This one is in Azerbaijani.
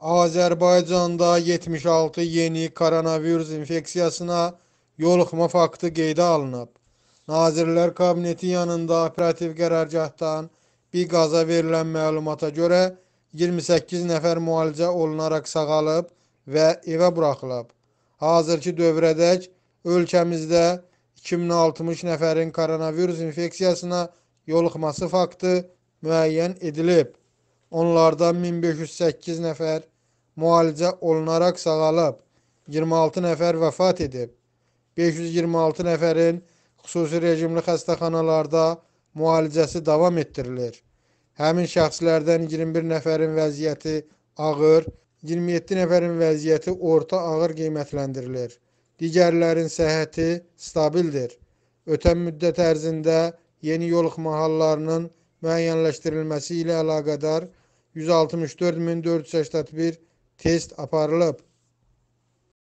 Azərbaycanda 76 yeni koronavirus infeksiyasına yoluxma faktı qeydə alınıb. Nazirlər Kabineti yanında operativ qərargahdan bir qaza verilən məlumata görə 28 nəfər müalicə olunaraq sağalıb və evə buraxılıb. Hazırki dövrədək ölkəmizdə 2060 nəfərin koronavirus infeksiyasına yoluxması faktı müəyyən edilib. Onlardan 1508 nəfər müalicə olunaraq sağalıb, 26 nəfər vəfat edib. 526 nəfərin xüsusi rejimli xəstəxanalarda müalicəsi davam etdirilir. Həmin şəxslərdən 21 nəfərin vəziyyəti ağır, 27 nəfərin vəziyyəti orta ağır qiymətləndirilir. Digərlərin səhhəti stabildir. Ötən müddət ərzində yeni yoluxma hallarının müəyyənləşdirilməsi ilə əlaqədar 164481 test aparılıb.